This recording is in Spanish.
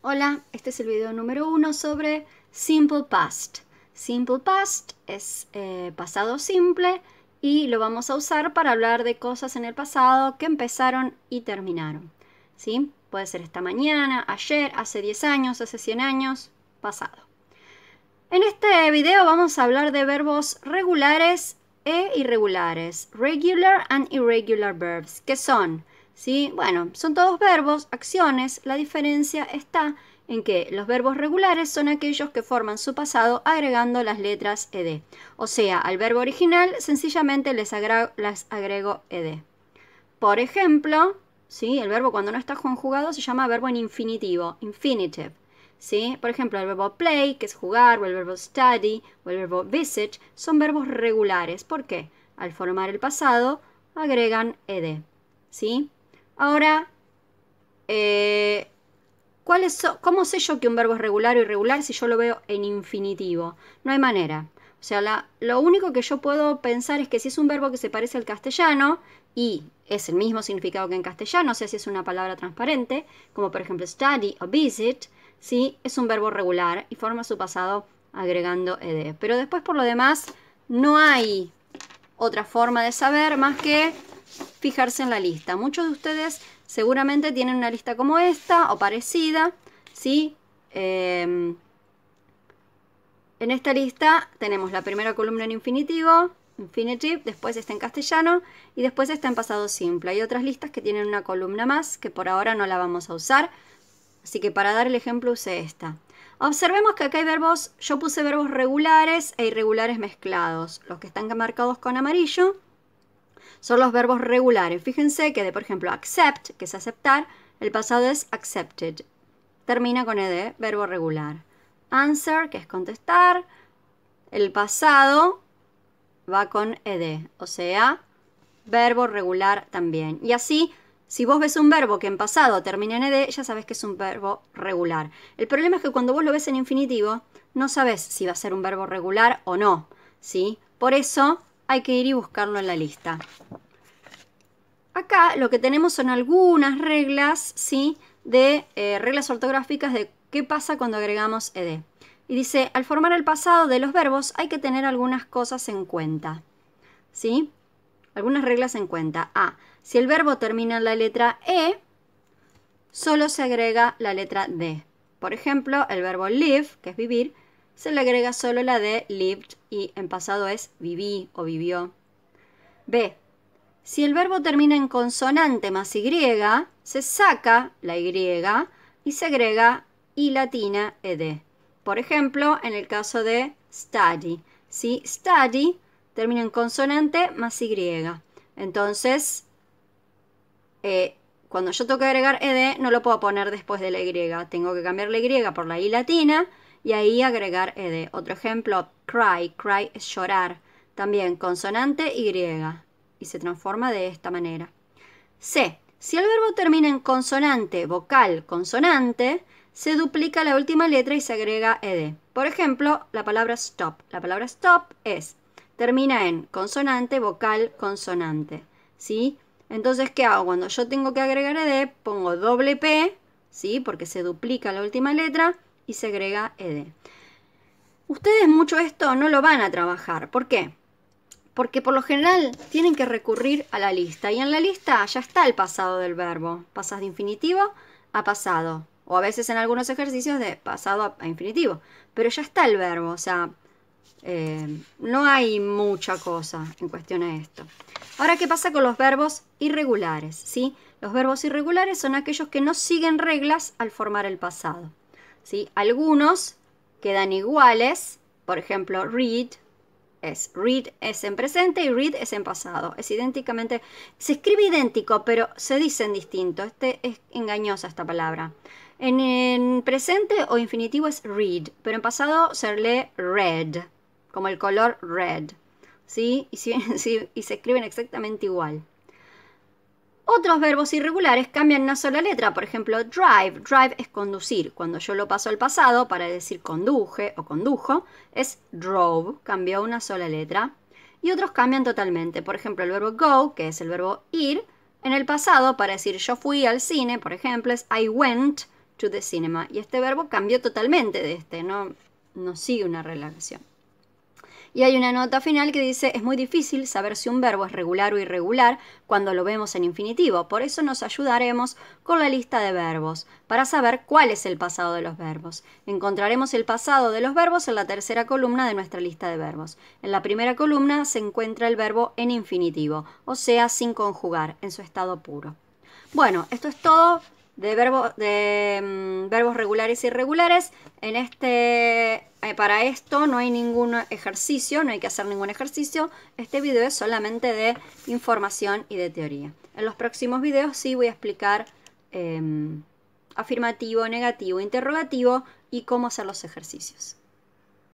Hola, este es el video número uno sobre Simple Past. Simple Past es eh, pasado simple y lo vamos a usar para hablar de cosas en el pasado que empezaron y terminaron. ¿sí? Puede ser esta mañana, ayer, hace 10 años, hace 100 años, pasado. En este video vamos a hablar de verbos regulares e irregulares, regular and irregular verbs, que son ¿sí? Bueno, son todos verbos, acciones, la diferencia está en que los verbos regulares son aquellos que forman su pasado agregando las letras ed. O sea, al verbo original sencillamente les, las agrego ed. Por ejemplo, ¿sí? el verbo cuando no está conjugado se llama verbo en infinitivo, infinitive. ¿sí? Por ejemplo, el verbo play, que es jugar, o el verbo study, o el verbo visit, son verbos regulares. ¿Por qué? Al formar el pasado agregan ed. ¿sí? Ahora, eh, ¿cómo sé yo que un verbo es regular o irregular si yo lo veo en infinitivo? No hay manera. O sea, lo único que yo puedo pensar es que si es un verbo que se parece al castellano y es el mismo significado que en castellano, o sea, si es una palabra transparente, como por ejemplo study o visit, ¿sí? es un verbo regular y forma su pasado agregando ed. Pero después, por lo demás, no hay otra forma de saber más que fijarse en la lista. Muchos de ustedes seguramente tienen una lista como esta o parecida, ¿sí? Em, en esta lista tenemos la primera columna en infinitivo, infinitive, después está en castellano y después está en pasado simple. Hay otras listas que tienen una columna más que por ahora no la vamos a usar, así que para dar el ejemplo usé esta. Observemos que acá hay verbos, yo puse verbos regulares e irregulares mezclados, los que están marcados con amarillo son los verbos regulares. Fíjense que de, por ejemplo, accept, que es aceptar, el pasado es accepted. Termina con ed, verbo regular. Answer, que es contestar, el pasado va con ed, o sea, verbo regular también. Y así, si vos ves un verbo que en pasado termina en ed, ya sabes que es un verbo regular. El problema es que cuando vos lo ves en infinitivo, no sabes si va a ser un verbo regular o no, ¿sí? Por eso hay que ir y buscarlo en la lista. Acá lo que tenemos son algunas reglas, ¿sí? De eh, reglas ortográficas de qué pasa cuando agregamos ed. Y dice, al formar el pasado de los verbos hay que tener algunas cosas en cuenta, ¿sí? Algunas reglas en cuenta. A, si el verbo termina en la letra e, solo se agrega la letra d. Por ejemplo, el verbo live, que es vivir, se le agrega solo la de lived y en pasado es viví o vivió. B. Si el verbo termina en consonante más Y, se saca la Y y se agrega I latina ed. Por ejemplo, en el caso de study. Si study termina en consonante más Y. Entonces, eh, cuando yo tengo que agregar ed, no lo puedo poner después de la Y. Tengo que cambiar la Y por la I latina y ahí agregar ed. Otro ejemplo, cry. Cry es llorar. También consonante Y y se transforma de esta manera. C. Si el verbo termina en consonante, vocal, consonante, se duplica la última letra y se agrega ed. Por ejemplo, la palabra stop. La palabra stop es, termina en consonante, vocal, consonante. ¿Sí? Entonces, ¿qué hago? Cuando yo tengo que agregar ed, pongo doble p, ¿sí? Porque se duplica la última letra y se agrega ed. Ustedes mucho esto no lo van a trabajar. ¿Por qué? porque por lo general tienen que recurrir a la lista y en la lista ya está el pasado del verbo. Pasas de infinitivo a pasado o a veces en algunos ejercicios de pasado a, infinitivo, pero ya está el verbo, o sea, eh, no hay mucha cosa en cuestión a esto. Ahora, ¿qué pasa con los verbos irregulares? ¿sí? Los verbos irregulares son aquellos que no siguen reglas al formar el pasado. ¿sí? Algunos quedan iguales, por ejemplo, read, es. Read es en presente y read es en pasado. Es idénticamente. Se escribe idéntico, pero se dicen distinto. Este es engañosa esta palabra. En, presente o infinitivo es read, pero en pasado se lee red, como el color red. ¿Sí? y se escriben exactamente igual. Otros verbos irregulares cambian una sola letra, por ejemplo, drive. Drive es conducir. Cuando yo lo paso al pasado para decir conduje o condujo, es drove, cambió una sola letra. Y otros cambian totalmente. Por ejemplo, el verbo go, que es el verbo ir, en el pasado para decir yo fui al cine, por ejemplo, es I went to the cinema. Y este verbo cambió totalmente de este, no, no sigue una relación. Y hay una nota final que dice, es muy difícil saber si un verbo es regular o irregular cuando lo vemos en infinitivo, por eso nos ayudaremos con la lista de verbos, para saber cuál es el pasado de los verbos. Encontraremos el pasado de los verbos en la tercera columna de nuestra lista de verbos. En la primera columna se encuentra el verbo en infinitivo, o sea, sin conjugar, en su estado puro. Bueno, esto es todo de, de mm, verbos regulares e irregulares. En este, eh, para esto no hay ningún ejercicio, no hay que hacer ningún ejercicio. Este video es solamente de información y de teoría. En los próximos videos sí voy a explicar em, afirmativo, negativo, interrogativo y cómo hacer los ejercicios.